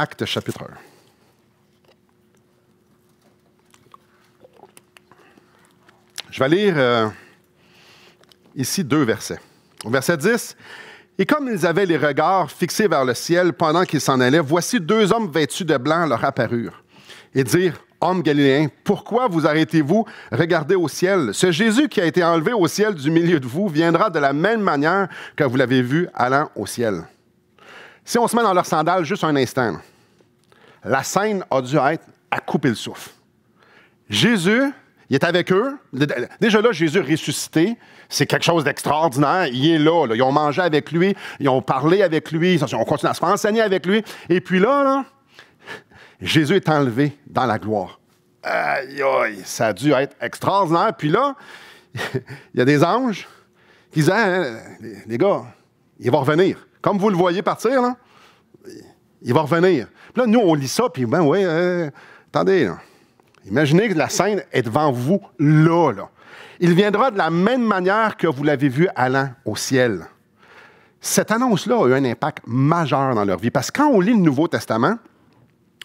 Acte chapitre 1. Je vais lire euh, ici deux versets. Au verset 10, Et comme ils avaient les regards fixés vers le ciel pendant qu'ils s'en allaient, voici deux hommes vêtus de blanc leur apparurent et dirent, Hommes galiléens, pourquoi vous arrêtez-vous, regardez au ciel Ce Jésus qui a été enlevé au ciel du milieu de vous viendra de la même manière que vous l'avez vu allant au ciel. Si on se met dans leurs sandales juste un instant, la scène a dû être à couper le souffle. Jésus, il est avec eux. Déjà là, Jésus ressuscité, c'est quelque chose d'extraordinaire. Il est là, Ils ont mangé avec lui, ils ont parlé avec lui, ils ont continué à se faire enseigner avec lui. Et puis là, Jésus est enlevé dans la gloire. Aïe, aïe, ça a dû être extraordinaire. Puis là, il y a des anges qui disent, hein, les gars, il va revenir. Comme vous le voyez partir, là, il va revenir. Puis là, nous, on lit ça, puis ben ouais, euh, attendez. Imaginez que la scène est devant vous là, là. Il viendra de la même manière que vous l'avez vu allant au ciel. Cette annonce-là a eu un impact majeur dans leur vie, parce que quand on lit le Nouveau Testament,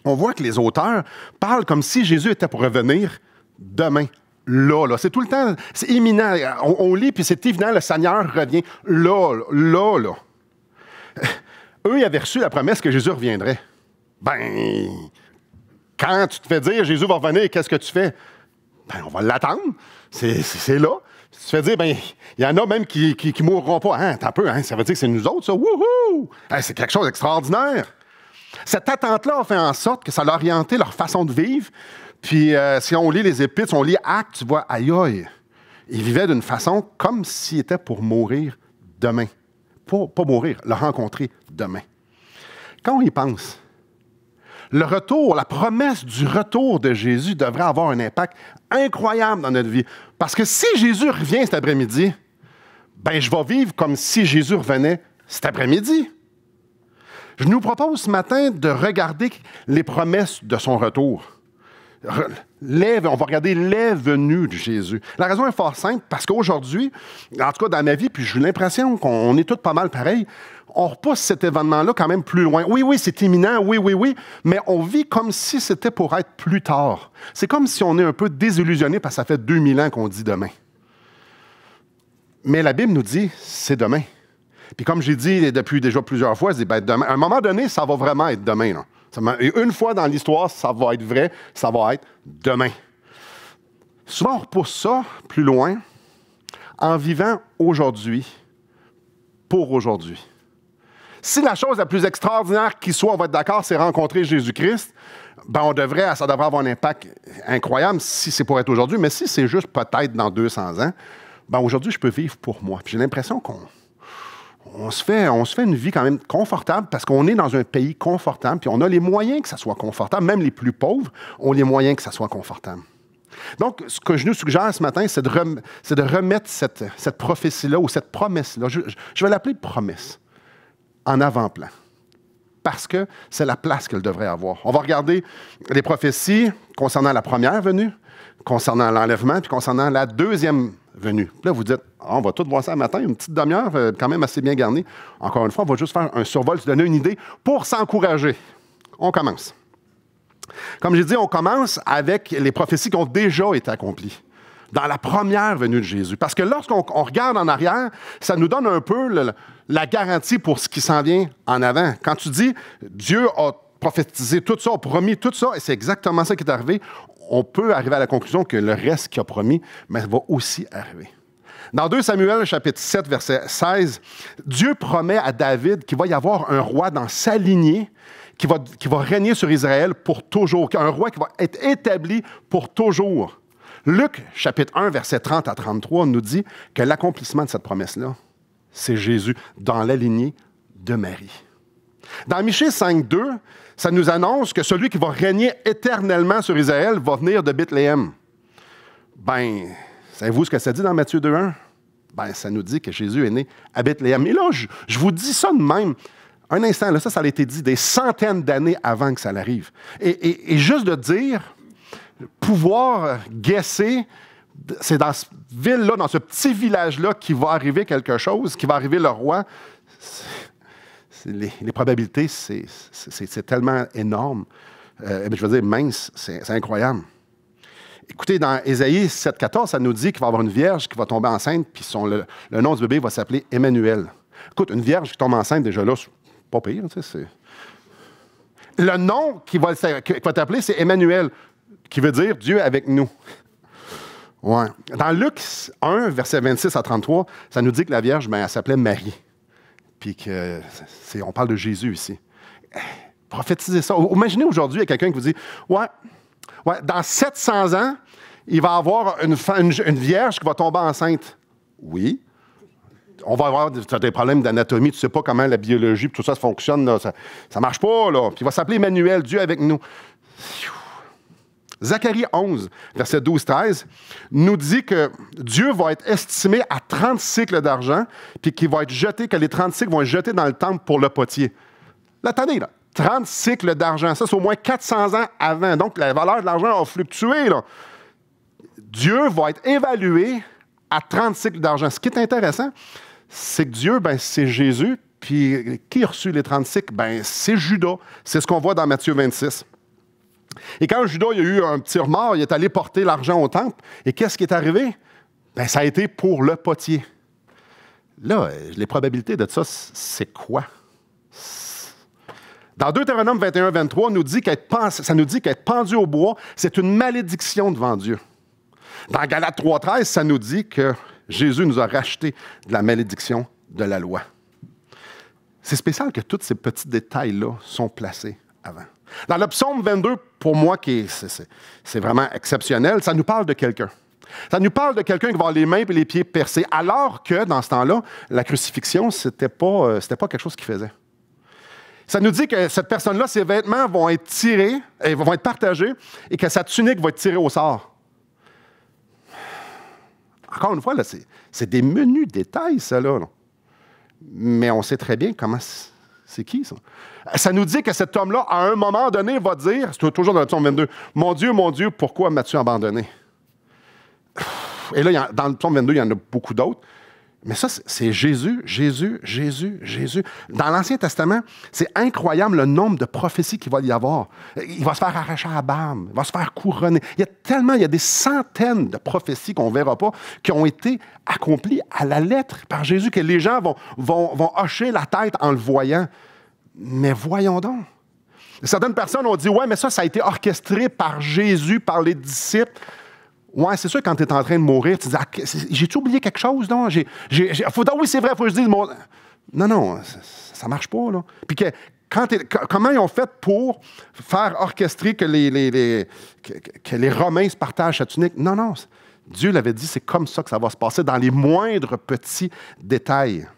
on voit que les auteurs parlent comme si Jésus était pour revenir demain, là, là. C'est tout le temps, c'est imminent. On, lit, puis c'est évident, le Seigneur revient là, là, là eux, avaient reçu la promesse que Jésus reviendrait. Ben, quand tu te fais dire Jésus va revenir, qu'est-ce que tu fais? Ben, on va l'attendre. C'est là. tu te fais dire, ben, il y en a même qui, qui, mourront pas. Hein, t'as peu, hein? Ça veut dire que c'est nous autres, ça. Wouhou! c'est quelque chose d'extraordinaire. Cette attente-là a fait en sorte que ça a orienté leur façon de vivre. Puis, euh, si on lit les Épîtres, on lit Actes, tu vois, aïe aïe. Ils vivaient d'une façon comme s'ils étaient pour mourir demain pas, mourir, le rencontrer demain. Quand on y pense, le retour, la promesse du retour de Jésus devrait avoir un impact incroyable dans notre vie. Parce que si Jésus revient cet après-midi, ben je vais vivre comme si Jésus revenait cet après-midi. Je nous propose ce matin de regarder les promesses de son retour. Lève, on va regarder l'avenue de Jésus. La raison est fort simple, parce qu'aujourd'hui, en tout cas dans ma vie, puis j'ai l'impression qu'on est tous pas mal pareils, on repousse cet événement-là quand même plus loin. Oui, oui, c'est imminent, oui, oui, oui, mais on vit comme si c'était pour être plus tard. C'est comme si on est un peu désillusionné parce que ça fait 2000 ans qu'on dit demain. Mais la Bible nous dit, c'est demain. Puis comme j'ai dit depuis déjà plusieurs fois, ben, demain, à un moment donné, ça va vraiment être demain. Là. Et une fois dans l'histoire, ça va être vrai, ça va être demain. Souvent, on repousse ça plus loin en vivant aujourd'hui pour aujourd'hui. Si la chose la plus extraordinaire qui soit, on va être d'accord, c'est rencontrer Jésus-Christ, ben on devrait, ça devrait avoir un impact incroyable si c'est pour être aujourd'hui, mais si c'est juste peut-être dans 200 ans, ben aujourd'hui, je peux vivre pour moi. J'ai l'impression qu'on on se fait, une vie quand même confortable parce qu'on est dans un pays confortable, puis on a les moyens que ça soit confortable. Même les plus pauvres ont les moyens que ça soit confortable. Donc, ce que je nous suggère ce matin, c'est de, remettre cette, prophétie-là ou cette promesse-là, je, je, vais l'appeler promesse, en avant-plan. Parce que c'est la place qu'elle devrait avoir. On va regarder les prophéties concernant la première venue, concernant l'enlèvement, puis concernant la deuxième là, vous dites, ah, on va tout voir ça le matin, une petite demi-heure, euh, quand même assez bien garnie. Encore une fois, on va juste faire un survol, se donner une idée pour s'encourager. On commence. Comme j'ai dit, on commence avec les prophéties qui ont déjà été accomplies dans la première venue de Jésus. Parce que lorsqu'on regarde en arrière, ça nous donne un peu la garantie pour ce qui s'en vient en avant. Quand tu dis Dieu a prophétisé tout ça, a promis tout ça, et c'est exactement ça qui est arrivé, on peut arriver à la conclusion que le reste qu'il a promis mais va aussi arriver. Dans 2 Samuel chapitre 7 verset 16, Dieu promet à David qu'il va y avoir un roi dans sa lignée qui va, qui va régner sur Israël pour toujours, un roi qui va être établi pour toujours. Luc chapitre 1 verset 30 à 33 nous dit que l'accomplissement de cette promesse-là, c'est Jésus dans la lignée de Marie. Dans Michée 5.2, ça nous annonce que celui qui va régner éternellement sur Israël va venir de Bethléem. Ben, savez-vous ce que ça dit dans Matthieu 2.1? Ben, ça nous dit que Jésus est né à Bethléem. Et là, je, vous dis ça de même. Un instant, là, ça, ça a été dit des centaines d'années avant que ça arrive. Et, et, juste de dire, pouvoir guesser, c'est dans cette ville-là, dans ce petit village-là, qu'il va arriver quelque chose, qu'il va arriver le roi, les, probabilités, c'est tellement énorme. Euh, je veux dire, mince, c'est incroyable. Écoutez, dans Ésaïe 7,14, ça nous dit qu'il va y avoir une vierge qui va tomber enceinte, puis son, le, nom du bébé va s'appeler Emmanuel. Écoute, une vierge qui tombe enceinte, déjà là, c'est pas pire. Le nom qui va, t'appeler, c'est Emmanuel, qui veut dire Dieu avec nous. Dans Luc 1, verset 26 à 33, ça nous dit que la Vierge, ben, elle s'appelait Marie on parle de Jésus ici. Prophétisez ça. Imaginez aujourd'hui, il y a quelqu'un qui vous dit Ouais, ouais dans 700 ans, il va y avoir une, vierge qui va tomber enceinte. Oui. On va avoir des, problèmes d'anatomie, tu ne sais pas comment la biologie, tout ça, fonctionne, ça ne marche pas, là. Puis il va s'appeler Emmanuel, Dieu avec nous. Zacharie 11, verset 12-13, nous dit que Dieu va être estimé à 30 cycles d'argent, puis qu'il va être jeté, que les 30 cycles vont être jetés dans le temple pour le potier. La tannée, 30 cycles d'argent, ça c'est au moins 400 ans avant. Donc la valeur de l'argent a fluctué. Dieu va être évalué à 30 cycles d'argent. Ce qui est intéressant, c'est que Dieu, ben, c'est Jésus. Puis qui a reçu les 30 cycles? Ben, c'est Judas. C'est ce qu'on voit dans Matthieu 26. Et quand Judas il a eu un petit remords, il est allé porter l'argent au temple. Et qu'est-ce qui est arrivé? Ben, ça a été pour le potier. Là, les probabilités de ça, c'est quoi? Dans Deutéronome 21, 23, nous ça nous dit qu'être pendu au bois, c'est une malédiction devant Dieu. Dans Galates 3, 13, ça nous dit que Jésus nous a racheté de la malédiction de la loi. C'est spécial que tous ces petits détails-là sont placés avant. Dans le 22, pour moi, qui c'est vraiment exceptionnel, ça nous parle de quelqu'un. Ça nous parle de quelqu'un qui va avoir les mains et les pieds percés, alors que dans ce temps-là, la crucifixion, ce n'était pas, euh, pas quelque chose qu'il faisait. Ça nous dit que cette personne-là, ses vêtements vont être tirés, euh, vont être partagés, et que sa tunique va être tirée au sort. Encore une fois, c'est des menus détails, ça, là. Mais on sait très bien comment c'est qui ça? Ça nous dit que cet homme-là, à un moment donné, va dire, c'est toujours dans le psaume 22, Mon Dieu, mon Dieu, pourquoi m'as-tu abandonné? Et là, dans le psaume 22, il y en a beaucoup d'autres. Mais ça, c'est Jésus, Jésus, Jésus, Jésus. Dans l'Ancien Testament, c'est incroyable le nombre de prophéties qu'il va y avoir. Il va se faire arracher à Bam, il va se faire couronner. Il y a tellement, il y a des centaines de prophéties qu'on ne verra pas qui ont été accomplies à la lettre par Jésus, que les gens vont, vont, vont hocher la tête en le voyant. Mais voyons donc. Certaines personnes ont dit, ouais, mais ça, ça a été orchestré par Jésus, par les disciples. Ouais, c'est sûr, quand tu es en train de mourir, tu dis ah, J'ai-tu oublié quelque chose, non j'ai, Oui, c'est vrai, faut que je dise. Non, non, ça, ne marche pas, là. Puis que, comment ils ont fait pour faire orchestrer que les, Romains se partagent sa tunique? Non, non. Dieu l'avait dit, c'est comme ça que ça va se passer, dans les moindres petits détails.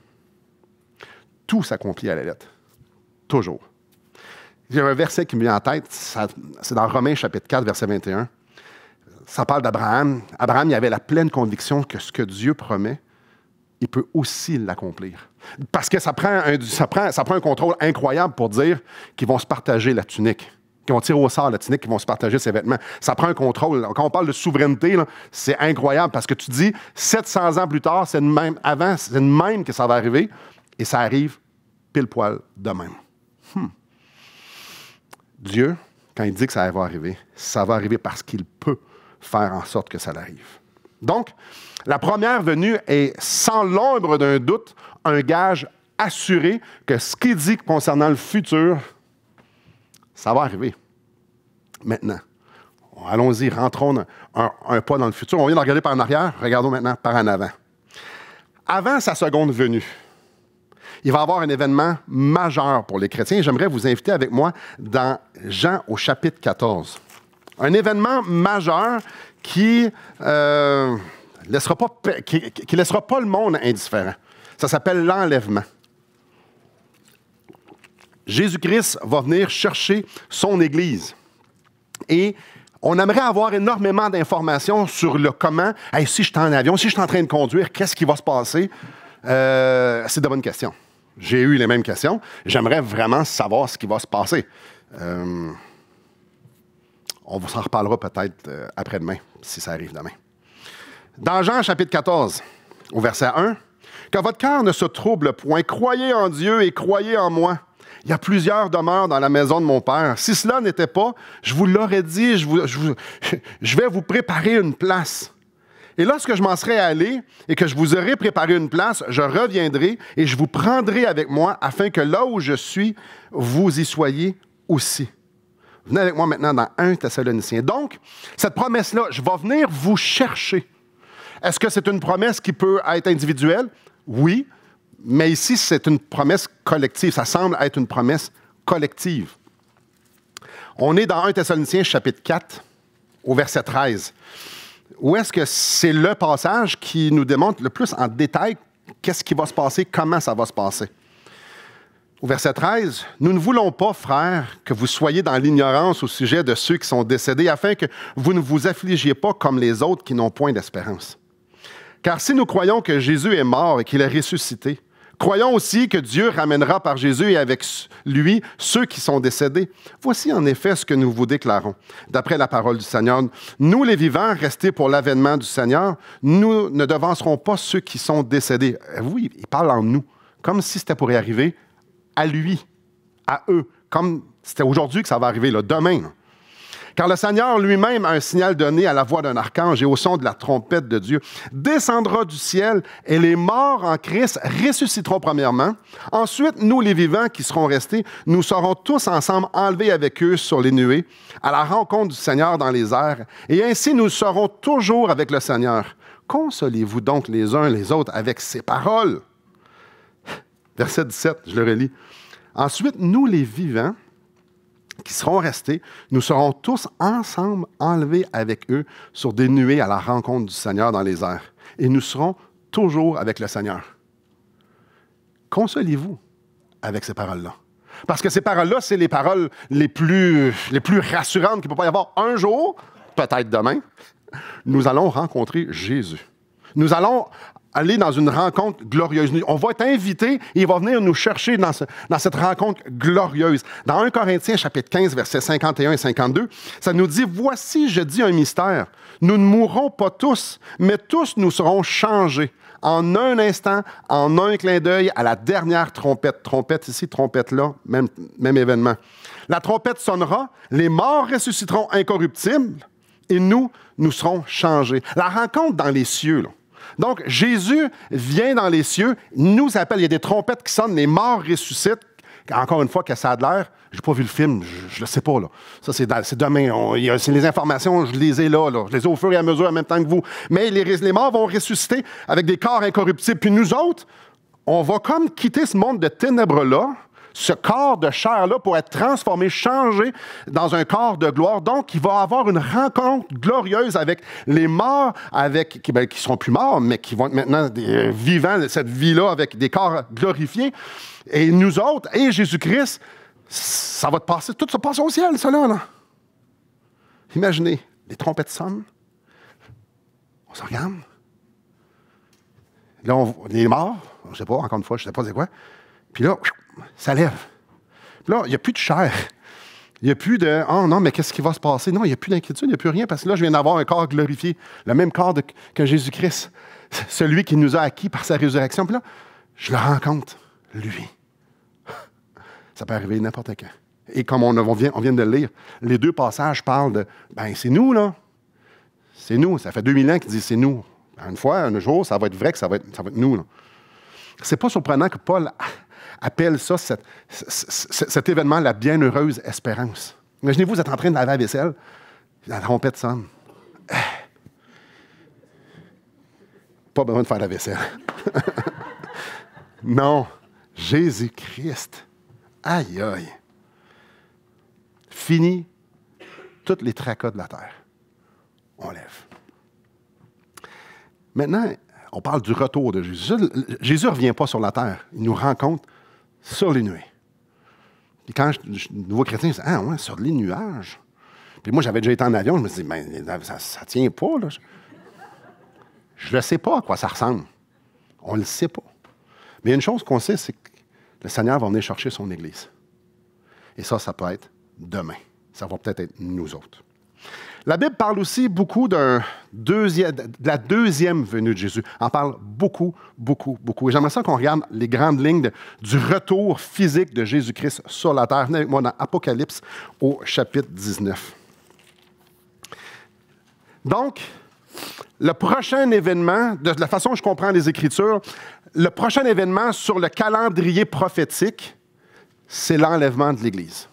Tout s'accomplit à la lettre. Toujours. J'ai un verset qui me vient en tête, c'est dans Romains chapitre 4, verset 21 ça parle d'Abraham. Abraham, il avait la pleine conviction que ce que Dieu promet, il peut aussi l'accomplir. Parce que ça prend, un, un contrôle incroyable pour dire qu'ils vont se partager la tunique, qu'ils vont tirer au sort la tunique, qu'ils vont se partager ses vêtements. Ça prend un contrôle. Quand on parle de souveraineté, c'est incroyable parce que tu dis 700 ans plus tard, c'est même, avant, c'est le même que ça va arriver et ça arrive pile poil de même. Hmm. Dieu, quand il dit que ça va arriver, ça va arriver parce qu'il peut faire en sorte que ça l'arrive. Donc, la première venue est sans l'ombre d'un doute un gage assuré que ce qu'il dit concernant le futur, ça va arriver. Maintenant, allons-y, rentrons un, un, dans le futur. On vient de regarder par en arrière, regardons maintenant par en avant. Avant sa seconde venue, il va y avoir un événement majeur pour les chrétiens. J'aimerais vous inviter avec moi dans Jean au chapitre 14 un événement majeur qui ne euh, laissera pas, qui, laissera pas le monde indifférent. Ça s'appelle l'enlèvement. Jésus-Christ va venir chercher son Église. Et on aimerait avoir énormément d'informations sur le comment. Hey, si je suis en avion, si je suis en train de conduire, qu'est-ce qui va se passer? Euh, c'est de bonnes questions. J'ai eu les mêmes questions. J'aimerais vraiment savoir ce qui va se passer. Euh, on en reparlera peut-être euh, après-demain, si ça arrive demain. Dans Jean chapitre 14, au verset 1, Que votre cœur ne se trouble point, croyez en Dieu et croyez en moi. Il y a plusieurs demeures dans la maison de mon Père. Si cela n'était pas, je vous l'aurais dit, je, je, vais vous préparer une place. Et lorsque je m'en serai allé et que je vous aurai préparé une place, je reviendrai et je vous prendrai avec moi afin que là où je suis, vous y soyez aussi. Venez avec moi maintenant dans 1 Thessaloniciens. Donc, cette promesse-là, je vais venir vous chercher. Est-ce que c'est une promesse qui peut être individuelle? Oui, mais ici, c'est une promesse collective. Ça semble être une promesse collective. On est dans 1 Thessaloniciens chapitre 4, au verset 13, où est-ce que c'est le passage qui nous démontre le plus en détail qu'est-ce qui va se passer, comment ça va se passer au verset 13, Nous ne voulons pas, frères, que vous soyez dans l'ignorance au sujet de ceux qui sont décédés, afin que vous ne vous affligiez pas comme les autres qui n'ont point d'espérance. Car si nous croyons que Jésus est mort et qu'il est ressuscité, croyons aussi que Dieu ramènera par Jésus et avec lui ceux qui sont décédés. Voici en effet ce que nous vous déclarons. D'après la parole du Seigneur, nous les vivants, restés pour l'avènement du Seigneur, nous ne devancerons pas ceux qui sont décédés. Oui, il parle en nous, comme si c'était pour y arriver, à lui, à eux, comme c'était aujourd'hui que ça va arriver, là, demain. Car le Seigneur lui-même a un signal donné à la voix d'un archange et au son de la trompette de Dieu, descendra du ciel et les morts en Christ ressusciteront premièrement. Ensuite, nous les vivants qui serons restés, nous serons tous ensemble enlevés avec eux sur les nuées, à la rencontre du Seigneur dans les airs, et ainsi nous serons toujours avec le Seigneur. Consolez-vous donc les uns les autres avec ces paroles. Verset 17, je le relis. Ensuite, nous les vivants, qui seront restés, nous serons tous ensemble enlevés avec eux sur des nuées à la rencontre du Seigneur dans les airs. Et nous serons toujours avec le Seigneur. Consolez-vous avec ces paroles-là. Parce que ces paroles-là, c'est les paroles les plus, les plus rassurantes qu'il ne peut pas y avoir un jour, peut-être demain. Nous allons rencontrer Jésus. Nous allons aller dans une rencontre glorieuse. On va être invité et il va venir nous chercher dans, cette rencontre glorieuse. Dans 1 Corinthiens chapitre 15, versets 51 et 52, ça nous dit, Voici, je dis un mystère. Nous ne mourrons pas tous, mais tous nous serons changés en un instant, en un clin d'œil, à la dernière trompette. Trompette ici, trompette là, même, même événement. La trompette sonnera, les morts ressusciteront incorruptibles et nous, nous serons changés. La rencontre dans les cieux, là, donc, Jésus vient dans les cieux, nous appelle, il y a des trompettes qui sonnent, les morts ressuscitent. Encore une fois, que ça a de l'air, j'ai pas vu le film, je, ne le sais pas. Là. Ça, c'est demain. C'est les informations, je les ai là, Je les ai au fur et à mesure, en même temps que vous. Mais les, les morts vont ressusciter avec des corps incorruptibles. Puis nous autres, on va comme quitter ce monde de ténèbres-là, ce corps de chair-là pour être transformé, changé dans un corps de gloire. Donc, il va avoir une rencontre glorieuse avec les morts, avec, qui ne ben, seront plus morts, mais qui vont être maintenant des, euh, vivants, cette vie-là, avec des corps glorifiés. Et nous autres, et Jésus-Christ, ça va te passer, tout se passe au ciel, cela. Là. Imaginez, les trompettes sonnent, on se regarde. Là, on, est mort, je ne sais pas, encore une fois, je ne sais pas c'est quoi. Puis là, ça lève. là, il n'y a plus de chair. Il n'y a plus de Oh non, mais qu'est-ce qui va se passer? Non, il n'y a plus d'inquiétude, il n'y a plus rien, parce que là, je viens d'avoir un corps glorifié, le même corps que Jésus-Christ, celui qui nous a acquis par sa résurrection. Puis là, je le rencontre, lui. Ça peut arriver n'importe quand. Et comme on, vient, de le lire, les deux passages parlent de Ben, c'est nous, là. C'est nous. Ça fait 2000 ans qu'il dit c'est nous. Une fois, un jour, ça va être vrai que ça va être, ça va être nous. Ce n'est pas surprenant que Paul appelle ça, cet événement, la bienheureuse espérance. Imaginez-vous, vous êtes en train de laver la vaisselle, la trompette sonne. Pas besoin de faire la vaisselle. non, Jésus-Christ. Aïe, aïe. Fini toutes les tracas de la terre. On lève. Maintenant, on parle du retour de Jésus. Jésus ne revient pas sur la terre. Il nous rencontre sur les nuées. Puis quand je suis nouveau chrétien, je dis Ah, ouais, sur les nuages. Puis moi, j'avais déjà été en avion, je me dis « Mais ça, ne tient pas, là. Je ne sais pas à quoi ça ressemble. On ne le sait pas. Mais une chose qu'on sait, c'est que le Seigneur va venir chercher son Église. Et ça, ça peut être demain. Ça va peut-être être nous autres. La Bible parle aussi beaucoup de la deuxième venue de Jésus. en parle beaucoup, beaucoup, beaucoup. Et j'aimerais ça qu'on regarde les grandes lignes du retour physique de Jésus-Christ sur la terre. Venez avec moi dans Apocalypse au chapitre 19. Donc, le prochain événement, de la façon dont je comprends les Écritures, le prochain événement sur le calendrier prophétique, c'est l'enlèvement de l'Église.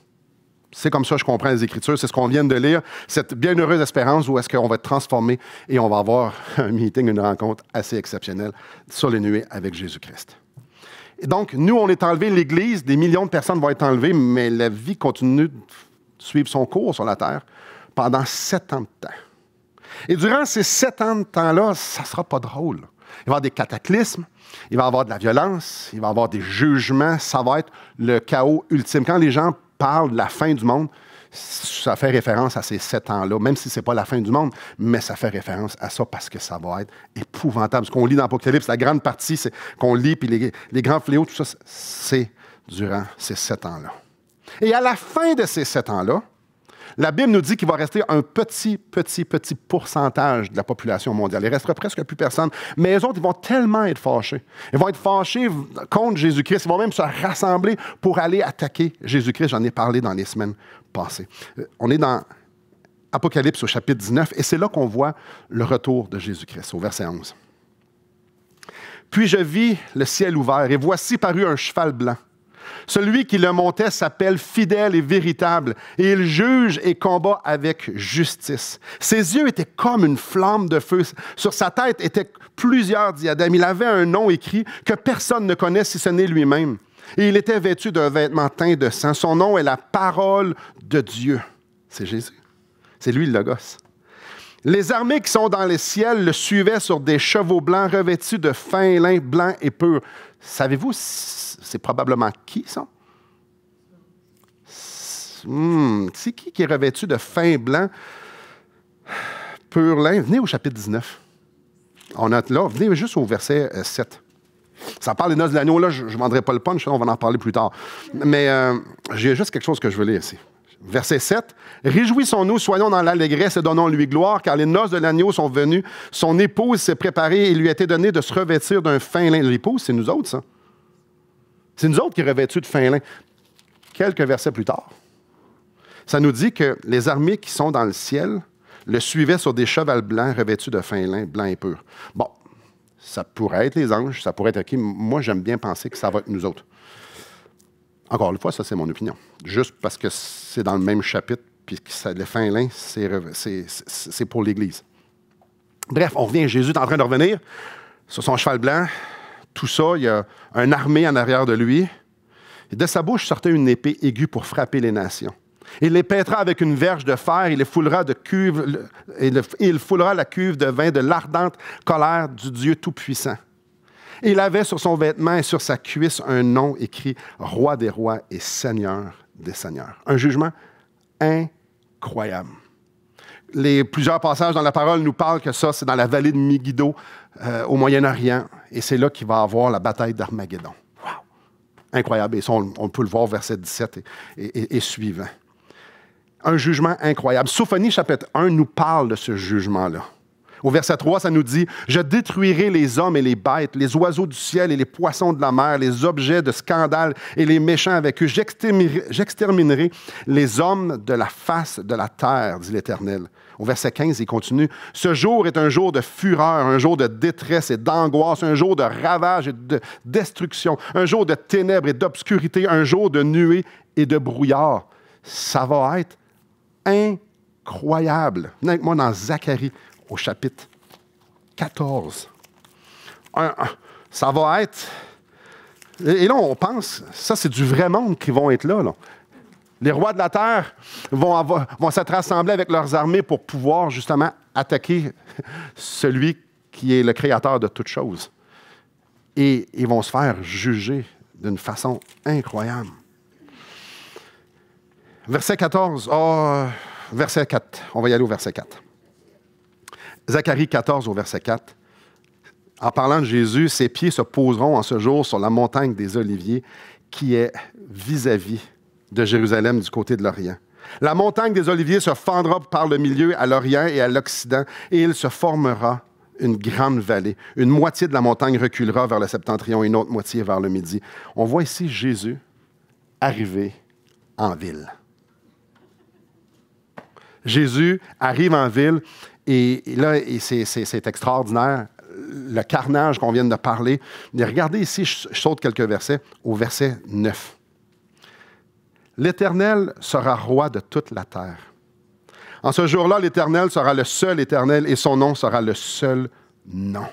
C'est comme ça que je comprends les Écritures. C'est ce qu'on vient de lire, cette bienheureuse espérance où est-ce qu'on va être transformé et on va avoir un meeting, une rencontre assez exceptionnelle sur les nuées avec Jésus-Christ. Donc, nous, on est enlevés, l'Église, des millions de personnes vont être enlevées, mais la vie continue de suivre son cours sur la terre pendant sept ans de temps. Et durant ces sept ans de temps-là, ça ne sera pas drôle. Il va y avoir des cataclysmes, il va y avoir de la violence, il va y avoir des jugements, ça va être le chaos ultime. Quand les gens parle de la fin du monde, ça fait référence à ces sept ans-là, même si ce n'est pas la fin du monde, mais ça fait référence à ça parce que ça va être épouvantable. Ce qu'on lit dans l'Apocalypse, la grande partie qu'on lit, puis les, grands fléaux, tout ça, c'est durant ces sept ans-là. Et à la fin de ces sept ans-là, la Bible nous dit qu'il va rester un petit, petit, petit pourcentage de la population mondiale. Il ne restera presque plus personne. Mais les autres, ils vont tellement être fâchés. Ils vont être fâchés contre Jésus-Christ. Ils vont même se rassembler pour aller attaquer Jésus-Christ. J'en ai parlé dans les semaines passées. Euh, on est dans Apocalypse au chapitre 19 et c'est là qu'on voit le retour de Jésus-Christ au verset 11. Puis je vis le ciel ouvert et voici parut un cheval blanc. Celui qui le montait s'appelle fidèle et véritable, et il juge et combat avec justice. Ses yeux étaient comme une flamme de feu. Sur sa tête étaient plusieurs diadèmes. Il avait un nom écrit que personne ne connaît si ce n'est lui-même. Et il était vêtu d'un vêtement teint de sang. Son nom est la parole de Dieu. C'est Jésus. C'est lui le gosse. Les armées qui sont dans les ciels le suivaient sur des chevaux blancs revêtus de fin lin blanc et pur. Savez-vous, c'est probablement qui ça? Hmm, c'est qui qui est revêtu de fin blanc, pur lin? Venez au chapitre 19. On a, là, venez juste au verset 7. Euh, ça parle des noces de l'agneau, là, je ne vendrai pas le punch, on va en parler plus tard. Mais euh, j'ai juste quelque chose que je veux lire ici. Verset 7. Réjouissons-nous, soyons dans l'allégresse et donnons-lui gloire, car les noces de l'agneau sont venues. Son épouse s'est préparée et lui a été donné de se revêtir d'un fin lin. L'épouse, c'est nous autres, ça. C'est nous autres qui revêtus de fin lin. Quelques versets plus tard, ça nous dit que les armées qui sont dans le ciel le suivaient sur des chevals blancs revêtus de fin lin, blanc et pur. Bon, ça pourrait être les anges, ça pourrait être qui. Moi, j'aime bien penser que ça va être nous autres. Encore une fois, ça, c'est mon opinion. Juste parce que c'est dans le même chapitre, puis que le fin lin, c'est pour l'Église. Bref, on revient. Jésus est en train de revenir sur son cheval blanc. Tout ça, il y a une armée en arrière de lui. Et de sa bouche sortait une épée aiguë pour frapper les nations. Il les pètera avec une verge de fer, il les foulera de cuve, et il foulera la cuve de vin de l'ardente colère du Dieu Tout-Puissant il avait sur son vêtement et sur sa cuisse un nom écrit Roi des rois et Seigneur des seigneurs. Un jugement incroyable. Les plusieurs passages dans la parole nous parlent que ça, c'est dans la vallée de Megiddo euh, au Moyen-Orient, et c'est là qu'il va avoir la bataille d'Armageddon. Wow! Incroyable. Et ça, on, peut le voir verset 17 et, et suivant. Un jugement incroyable. Sophonie chapitre 1 nous parle de ce jugement-là. Au verset 3, ça nous dit, Je détruirai les hommes et les bêtes, les oiseaux du ciel et les poissons de la mer, les objets de scandale et les méchants avec eux. J'exterminerai les hommes de la face de la terre, dit l'Éternel. Au verset 15, il continue, Ce jour est un jour de fureur, un jour de détresse et d'angoisse, un jour de ravage et de destruction, un jour de ténèbres et d'obscurité, un jour de nuée et de brouillard. Ça va être incroyable. Venez avec moi dans Zacharie au chapitre 14. ça va être... Et là, on pense, ça, c'est du vrai monde qui vont être là. Les rois de la terre vont, vont s'être rassemblés avec leurs armées pour pouvoir justement attaquer celui qui est le créateur de toutes choses. Et ils vont se faire juger d'une façon incroyable. Verset 14. Oh, verset 4. On va y aller au verset 4. Zacharie 14 au verset 4, en parlant de Jésus, ses pieds se poseront en ce jour sur la montagne des Oliviers qui est vis-à-vis de Jérusalem du côté de l'Orient. La montagne des Oliviers se fendra par le milieu à l'Orient et à l'Occident et il se formera une grande vallée. Une moitié de la montagne reculera vers le septentrion et une autre moitié vers le midi. On voit ici Jésus arriver en ville. Jésus arrive en ville et, là, c'est extraordinaire le carnage qu'on vient de parler. Mais regardez ici, je, je saute quelques versets, au verset 9. L'Éternel sera roi de toute la terre. En ce jour-là, l'Éternel sera le seul Éternel et son nom sera le seul nom.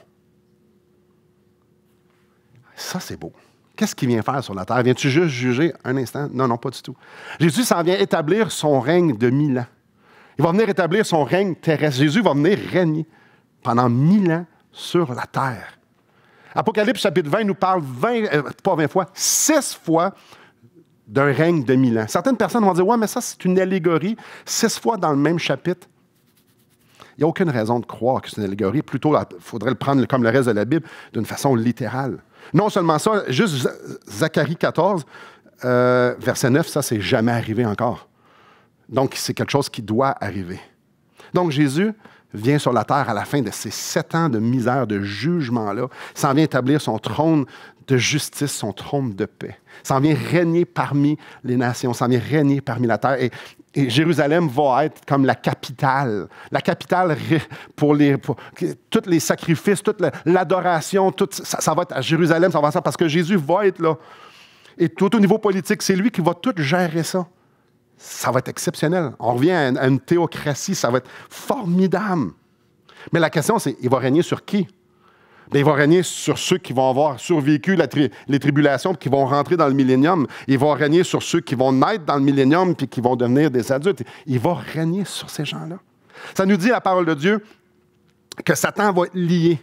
Ça, c'est beau. Qu'est-ce qu'il vient faire sur la terre? Viens-tu juste juger un instant? Non, non, pas du tout. Jésus s'en vient établir son règne de mille ans. Il va venir établir son règne terrestre. Jésus va venir régner pendant mille ans sur la terre. Apocalypse chapitre 20 nous parle 20, euh, pas 20 fois, 6 fois d'un règne de mille ans. Certaines personnes vont dire Ouais, mais ça, c'est une allégorie, six fois dans le même chapitre. Il n'y a aucune raison de croire que c'est une allégorie. Plutôt, il faudrait le prendre comme le reste de la Bible d'une façon littérale. Non seulement ça, juste Zacharie 14, euh, verset 9, ça, c'est jamais arrivé encore. Donc, c'est quelque chose qui doit arriver. Donc, Jésus vient sur la terre à la fin de ces sept ans de misère, de jugement-là, s'en vient établir son trône de justice, son trône de paix, s'en vient régner parmi les nations, s'en vient régner parmi la terre. Et, Jérusalem va être comme la capitale, la capitale pour, les, tous les sacrifices, toute l'adoration, ça, ça, va être à Jérusalem, ça va être ça, parce que Jésus va être là. Et tout au niveau politique, c'est lui qui va tout gérer ça ça va être exceptionnel. On revient à une, théocratie, ça va être formidable. Mais la question, c'est, il va régner sur qui? Ben, il va régner sur ceux qui vont avoir survécu les tribulations, qui vont rentrer dans le millénium. Il va régner sur ceux qui vont naître dans le millénium, puis qui vont devenir des adultes. Il va régner sur ces gens-là. Ça nous dit, la parole de Dieu, que Satan va être lié.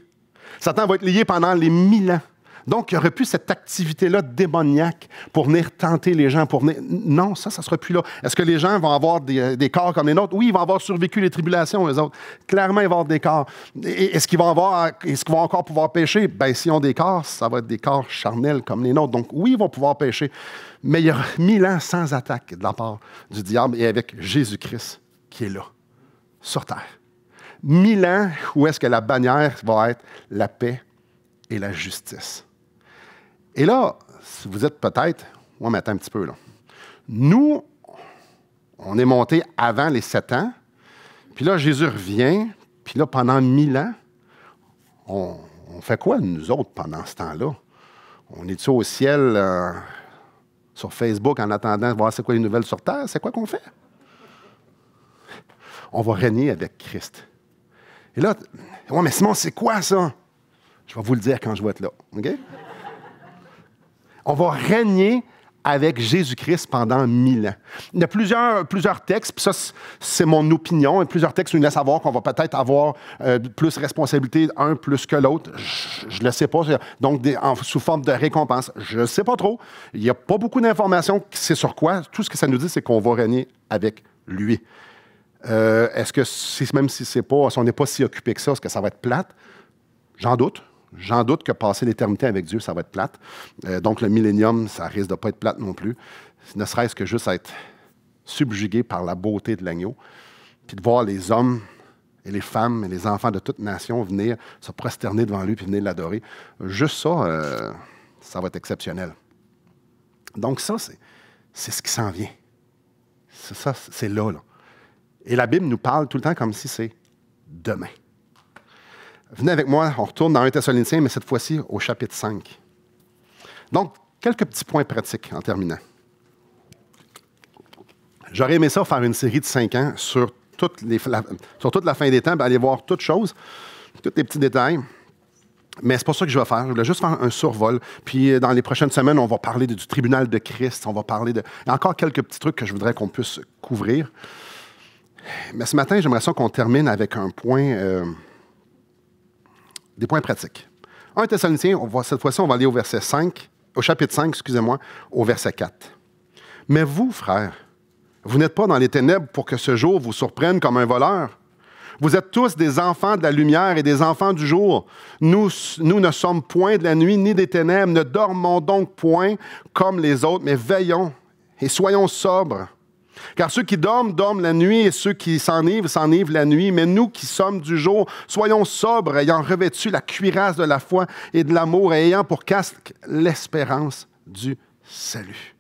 Satan va être lié pendant les mille ans. Donc, il n'y aurait plus cette activité-là démoniaque pour venir tenter les gens. Pour Non, ça, ça ne sera plus là. Est-ce que les gens vont avoir des, euh, corps comme les nôtres? Oui, ils vont avoir survécu les tribulations, les autres. Clairement, ils vont avoir des corps. Est-ce qu'ils vont, avoir, qu'ils vont encore pouvoir pêcher? Bien, s'ils ont des corps, ça va être des corps charnels comme les nôtres. Donc, oui, ils vont pouvoir pêcher. Mais il y aura mille ans sans attaque de la part du diable et avec Jésus-Christ qui est là, sur terre. Mille ans où est-ce que la bannière va être la paix et la justice. Et là, vous êtes peut-être, on mais un petit peu, là. Nous, on est monté avant les sept ans, puis là, Jésus revient, puis là, pendant mille ans, on, fait quoi, nous autres, pendant ce temps-là? On est-tu au ciel euh, sur Facebook en attendant de voir c'est quoi les nouvelles sur Terre? C'est quoi qu'on fait? On va régner avec Christ. Et là, ouais, mais Simon, c'est quoi ça? Je vais vous le dire quand je vais être là. OK? on va régner avec Jésus-Christ pendant mille ans. Il y a plusieurs, plusieurs textes, puis ça, c'est mon opinion, et plusieurs textes nous laissent savoir qu'on va peut-être avoir euh, plus responsabilité un plus que l'autre. Je ne le sais pas. Donc, sous forme de récompense, je ne sais pas trop. Il n'y a pas beaucoup d'informations, c'est sur quoi. Tout ce que ça nous dit, c'est qu'on va régner avec lui. Euh, est-ce que, même si, c'est pas, si on n'est pas si occupé que ça, est-ce que ça va être plate? J'en doute. J'en doute que passer l'éternité avec Dieu, ça va être plate. Euh, donc, le millénium, ça risque de pas être plate non plus. Ne serait-ce que juste être subjugué par la beauté de l'agneau, puis de voir les hommes et les femmes et les enfants de toute nation venir se prosterner devant lui puis venir l'adorer. Juste ça, euh, ça va être exceptionnel. Donc, ça, c'est, ce qui s'en vient. C'est ça, c'est là, là. Et la Bible nous parle tout le temps comme si c'est demain. Venez avec moi, on retourne dans 1 Thessaloniciens, mais cette fois-ci au chapitre 5. Donc, quelques petits points pratiques en terminant. J'aurais aimé ça faire une série de 5 ans sur toute, la, fin des temps, ben, aller voir toutes choses, tous les petits détails. Mais c'est pas ça que je vais faire. Je voulais juste faire un survol. Puis euh, dans les prochaines semaines, on va parler du tribunal de Christ. On va parler de. Encore quelques petits trucs que je voudrais qu'on puisse couvrir. Mais ce matin, j'aimerais ça qu'on termine avec un point. Euh, des points pratiques. 1 Thessaloniciens, on cette fois-ci, on va aller au verset 5, au chapitre 5, excusez-moi, au verset 4. Mais vous, frères, vous n'êtes pas dans les ténèbres pour que ce jour vous surprenne comme un voleur. Vous êtes tous des enfants de la lumière et des enfants du jour. Nous, nous ne sommes point de la nuit ni des ténèbres, ne dormons donc point comme les autres, mais veillons et soyons sobres. Car ceux qui dorment, dorment la nuit, et ceux qui s'enivrent, s'enivrent la nuit. Mais nous qui sommes du jour, soyons sobres, ayant revêtu la cuirasse de la foi et de l'amour, ayant pour casque l'espérance du salut.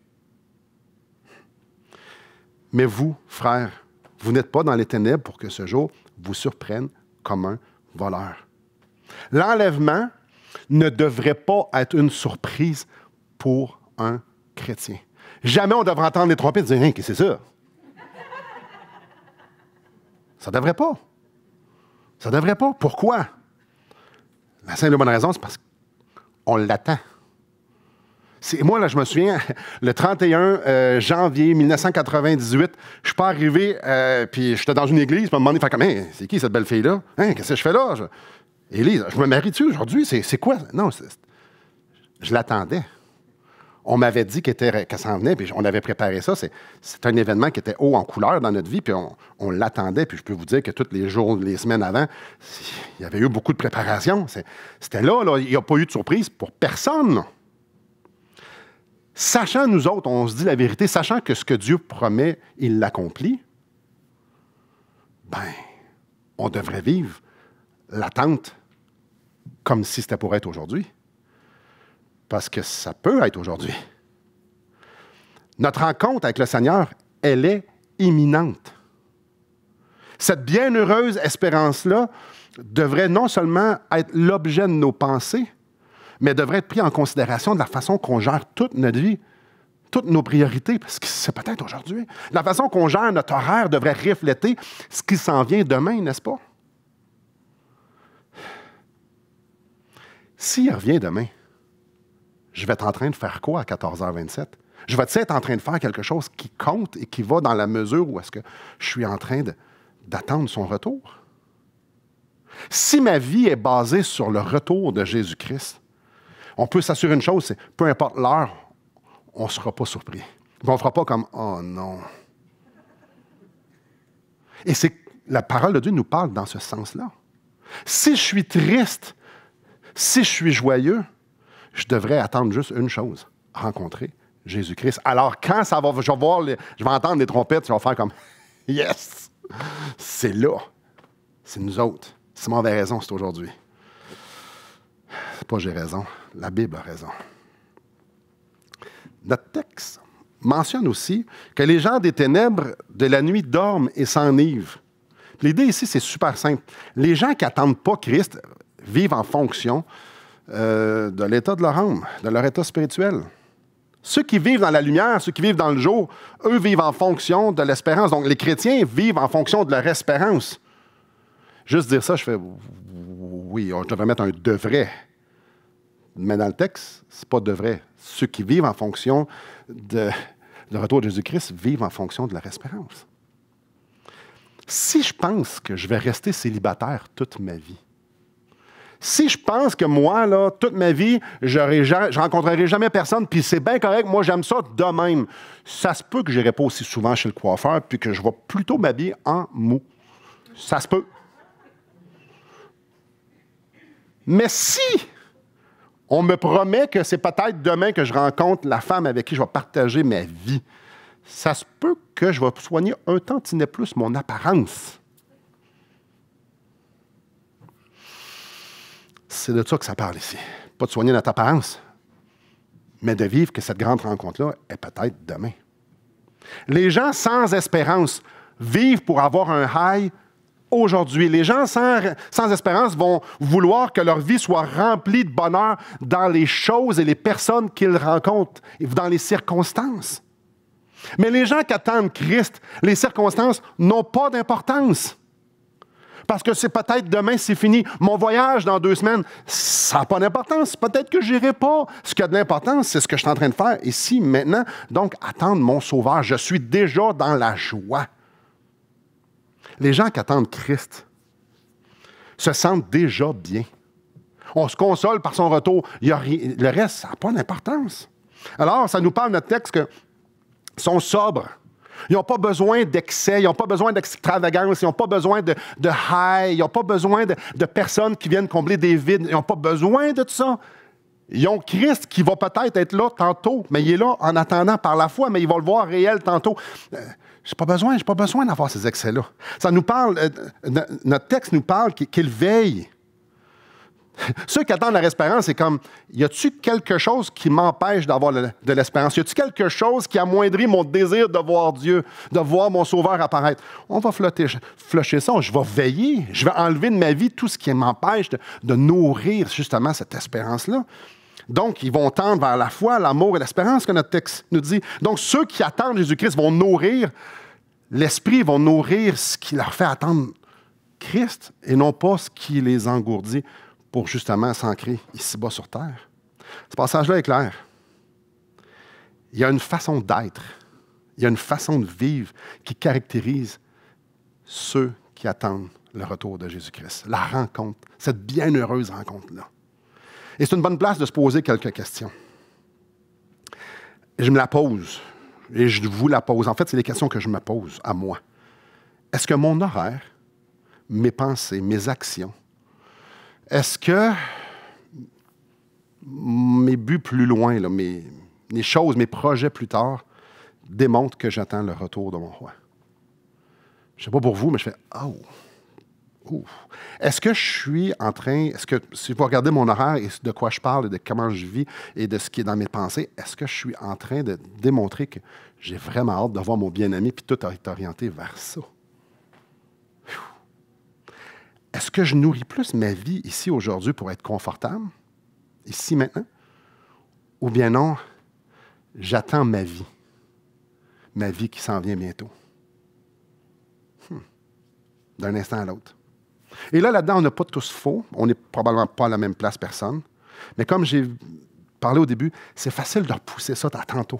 Mais vous, frères, vous n'êtes pas dans les ténèbres pour que ce jour vous surprenne comme un voleur. L'enlèvement ne devrait pas être une surprise pour un chrétien. Jamais on devrait entendre les trompettes et dire hein, que c'est ça ça devrait pas. Ça devrait pas. Pourquoi? La simple bonne raison, c'est parce qu'on l'attend. Moi, là, je me souviens, le 31 euh, janvier 1998, je suis pas arrivé, euh, puis j'étais dans une église, puis on me il comme, c'est qui cette belle fille-là? Hein, qu'est-ce que je fais là? Élise, je me marie-tu aujourd'hui? C'est quoi? Non, je l'attendais on m'avait dit qu'elle s'en venait, puis on avait préparé ça. C'est un événement qui était haut en couleur dans notre vie, puis on, l'attendait. Puis je peux vous dire que tous les jours, les semaines avant, il y avait eu beaucoup de préparation. C'était là, là, il n'y a pas eu de surprise pour personne. Sachant, nous autres, on se dit la vérité, sachant que ce que Dieu promet, il l'accomplit, ben, on devrait vivre l'attente comme si c'était pour être aujourd'hui. Parce que ça peut être aujourd'hui. Notre rencontre avec le Seigneur, elle est imminente. Cette bienheureuse espérance-là devrait non seulement être l'objet de nos pensées, mais devrait être prise en considération de la façon qu'on gère toute notre vie, toutes nos priorités, parce que c'est peut-être aujourd'hui. La façon qu'on gère notre horaire devrait refléter ce qui s'en vient demain, n'est-ce pas? S'il revient demain, je vais être en train de faire quoi à 14h27? Je vais être en train de faire quelque chose qui compte et qui va dans la mesure où est-ce que je suis en train d'attendre son retour? Si ma vie est basée sur le retour de Jésus-Christ, on peut s'assurer une chose, c'est peu importe l'heure, on ne sera pas surpris. On ne fera pas comme « Oh non! » Et c'est la parole de Dieu nous parle dans ce sens-là. Si je suis triste, si je suis joyeux, je devrais attendre juste une chose, rencontrer Jésus-Christ. Alors, quand ça va, je vais, voir les, je vais entendre des trompettes, je vais faire comme Yes! C'est là. C'est nous autres. C'est j'ai raison, c'est aujourd'hui. C'est pas j'ai raison. La Bible a raison. Notre texte mentionne aussi que les gens des ténèbres de la nuit dorment et s'enivrent. L'idée ici, c'est super simple. Les gens qui n'attendent pas Christ vivent en fonction euh, de l'état de leur âme, de leur état spirituel. Ceux qui vivent dans la lumière, ceux qui vivent dans le jour, eux vivent en fonction de l'espérance. Donc les chrétiens vivent en fonction de leur espérance. Juste dire ça, je fais oui, on devrait mettre un de vrai. Mais dans le texte, c'est pas de vrai. Ceux qui vivent en fonction de retour de Jésus-Christ vivent en fonction de leur espérance. Si je pense que je vais rester célibataire toute ma vie, si je pense que moi, là, toute ma vie, je rencontrerai jamais personne, puis c'est bien correct, moi j'aime ça de même, ça se peut que je n'irai pas aussi souvent chez le coiffeur, puis que je vais plutôt m'habiller en mou. Ça se peut. Mais si on me promet que c'est peut-être demain que je rencontre la femme avec qui je vais partager ma vie, ça se peut que je vais soigner un tantinet plus mon apparence. C'est de ça que ça parle ici. Pas de soigner notre apparence, mais de vivre que cette grande rencontre-là est peut-être demain. Les gens sans espérance vivent pour avoir un high aujourd'hui. Les gens sans, espérance vont vouloir que leur vie soit remplie de bonheur dans les choses et les personnes qu'ils rencontrent, dans les circonstances. Mais les gens qui attendent Christ, les circonstances n'ont pas d'importance. Parce que c'est peut-être demain, c'est fini. Mon voyage dans deux semaines, ça n'a pas d'importance. Peut-être que je n'irai pas. Ce qui a de l'importance, c'est ce que je suis en train de faire ici, maintenant. Donc, attendre mon sauveur. Je suis déjà dans la joie. Les gens qui attendent Christ se sentent déjà bien. On se console par son retour. le reste, ça n'a pas d'importance. Alors, ça nous parle notre texte que sont sobres, ils n'ont pas besoin d'excès, ils n'ont pas besoin d'extravagance, ils n'ont pas besoin de, de high, ils n'ont pas besoin de, personnes qui viennent combler des vides, ils n'ont pas besoin de tout ça. Ils ont Christ qui va peut-être être là tantôt, mais il est là en attendant par la foi, mais il va le voir réel tantôt. Je euh, j'ai pas besoin, j'ai pas besoin d'avoir ces excès-là. Ça nous parle, euh, notre texte nous parle qu'il veille Ceux qui attendent leur espérance, c'est comme y a-tu quelque chose qui m'empêche d'avoir de l'espérance Y a-tu quelque chose qui amoindrit mon désir de voir Dieu, de voir mon Sauveur apparaître On va flotter, flocher ça, je vais veiller, je vais enlever de ma vie tout ce qui m'empêche de, de nourrir justement cette espérance-là. Donc, ils vont tendre vers la foi, l'amour et l'espérance que notre texte nous dit. Donc, ceux qui attendent Jésus-Christ vont nourrir l'esprit, vont nourrir ce qui leur fait attendre Christ et non pas ce qui les engourdit pour justement s'ancrer ici-bas sur terre. Ce passage-là est clair. Il y a une façon d'être, il y a une façon de vivre qui caractérise ceux qui attendent le retour de Jésus-Christ, la rencontre, cette bienheureuse rencontre-là. Et c'est une bonne place de se poser quelques questions. Je me la pose et je vous la pose. En fait, c'est les questions que je me pose à moi. Est-ce que mon horaire, mes pensées, mes actions, est-ce que mes buts plus loin, mes, choses, mes projets plus tard, démontrent que j'attends le retour de mon roi? Je ne sais pas pour vous, mais je fais Oh! Est-ce que je suis en train, est-ce que si vous regardez mon horaire et de quoi je parle et de comment je vis et de ce qui est dans mes pensées, est-ce que je suis en train de démontrer que j'ai vraiment hâte de voir mon bien-aimé puis tout est orienté vers ça? est-ce que je nourris plus ma vie ici aujourd'hui pour être confortable, ici maintenant, ou bien non, j'attends ma vie, ma vie qui s'en vient bientôt, hmm. d'un instant à l'autre. Et là, là-dedans, on n'a pas tous faux, on n'est probablement pas à la même place, personne, mais comme j'ai parlé au début, c'est facile de repousser ça à tantôt.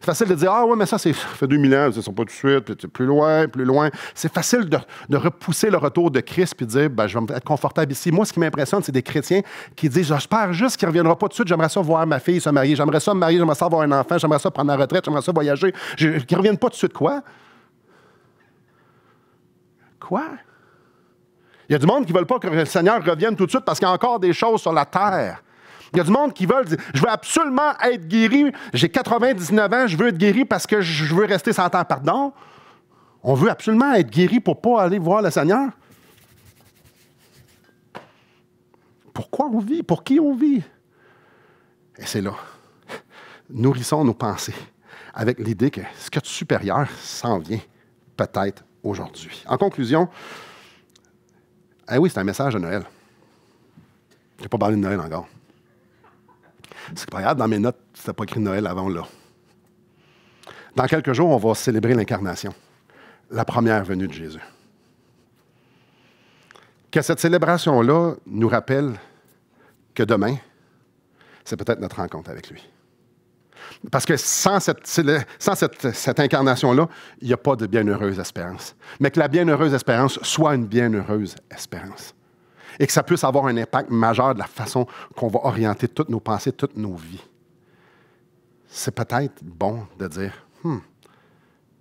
C'est facile de dire Ah ouais, mais ça, c'est fait 2000 ans, ils sont pas tout de suite, puis plus loin, plus loin. C'est facile de, repousser le retour de Christ puis de dire ben, Je vais être confortable ici. Moi, ce qui m'impressionne, c'est des chrétiens qui disent J'espère juste qu'il ne reviendra pas tout de suite, j'aimerais ça voir ma fille se marier, j'aimerais ça me marier, j'aimerais ça avoir un enfant, j'aimerais ça prendre la retraite, j'aimerais ça voyager. Qu'ils ne revienne pas tout de suite, quoi Quoi Il y a du monde qui ne veulent pas que le Seigneur revienne tout de suite parce qu'il y a encore des choses sur la terre il y a du monde qui veut. dire Je veux absolument être guéri. J'ai 99 ans, je veux être guéri parce que je veux rester sans temps. Pardon. On veut absolument être guéri pour ne pas aller voir le Seigneur. Pourquoi on vit? Pour qui on vit? Et c'est là. Nourrissons nos pensées avec l'idée que ce que tu supérieur s'en vient peut-être aujourd'hui. En conclusion, eh oui, c'est un message de Noël. Je n'ai pas parlé de Noël encore. C'est dans mes notes, c'était pas écrit Noël avant là. Dans quelques jours, on va célébrer l'incarnation, la première venue de Jésus. Que cette célébration-là nous rappelle que demain, c'est peut-être notre rencontre avec lui. Parce que sans cette, cette incarnation-là, il n'y a pas de bienheureuse espérance. Mais que la bienheureuse espérance soit une bienheureuse espérance et que ça puisse avoir un impact majeur de la façon qu'on va orienter toutes nos pensées, toutes nos vies. C'est peut-être bon de dire, hmm,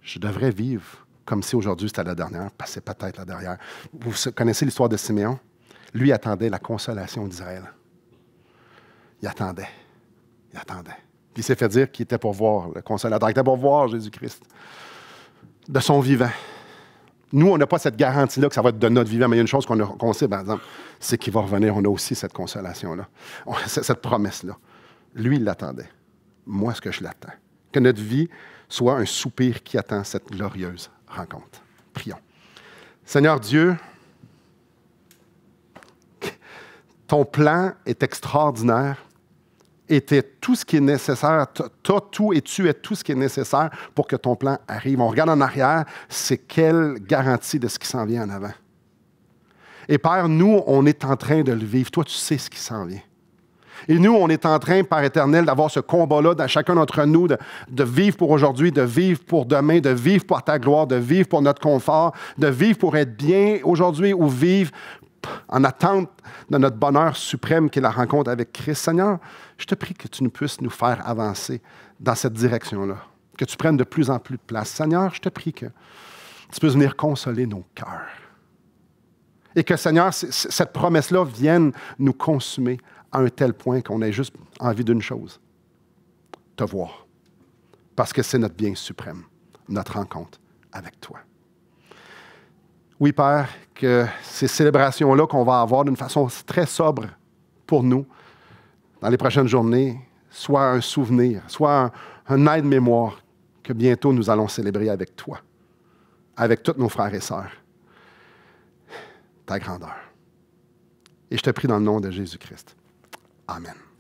je devrais vivre comme si aujourd'hui c'était la dernière, parce que c'est peut-être la dernière. Vous connaissez l'histoire de Siméon? Lui attendait la consolation d'Israël. Il attendait. Il attendait. il s'est fait dire qu'il était pour voir le consolateur, Il était pour voir Jésus-Christ de son vivant nous, on n'a pas cette garantie-là que ça va être de notre vivant, mais il y a une chose qu'on sait, par exemple, c'est qu'il va revenir. On a aussi cette consolation-là, cette promesse-là. Lui, il l'attendait. Moi, ce que je l'attends. Que notre vie soit un soupir qui attend cette glorieuse rencontre. Prions. Seigneur Dieu, ton plan est extraordinaire était tout ce qui est nécessaire. Toi, tout et tu es tout ce qui est nécessaire pour que ton plan arrive. On regarde en arrière, c'est quelle garantie de ce qui s'en vient en avant. Et Père, nous, on est en train de le vivre. Toi, tu sais ce qui s'en vient. Et nous, on est en train, par éternel, d'avoir ce combat-là dans chacun d'entre nous, de, de, vivre pour aujourd'hui, de vivre pour demain, de vivre pour ta gloire, de vivre pour notre confort, de vivre pour être bien aujourd'hui ou vivre en attente de notre bonheur suprême qui est la rencontre avec Christ. Seigneur, je te prie que tu nous puisses nous faire avancer dans cette direction-là, que tu prennes de plus en plus de place. Seigneur, je te prie que tu puisses venir consoler nos cœurs. Et que, Seigneur, cette promesse-là vienne nous consumer à un tel point qu'on ait juste envie d'une chose, te voir. Parce que c'est notre bien suprême, notre rencontre avec toi. Oui, Père, que ces célébrations-là qu'on va avoir d'une façon très sobre pour nous, dans les prochaines journées soit un souvenir, soit un, un aide-mémoire que bientôt nous allons célébrer avec toi, avec tous nos frères et sœurs, ta grandeur. Et je te prie dans le nom de Jésus-Christ. Amen.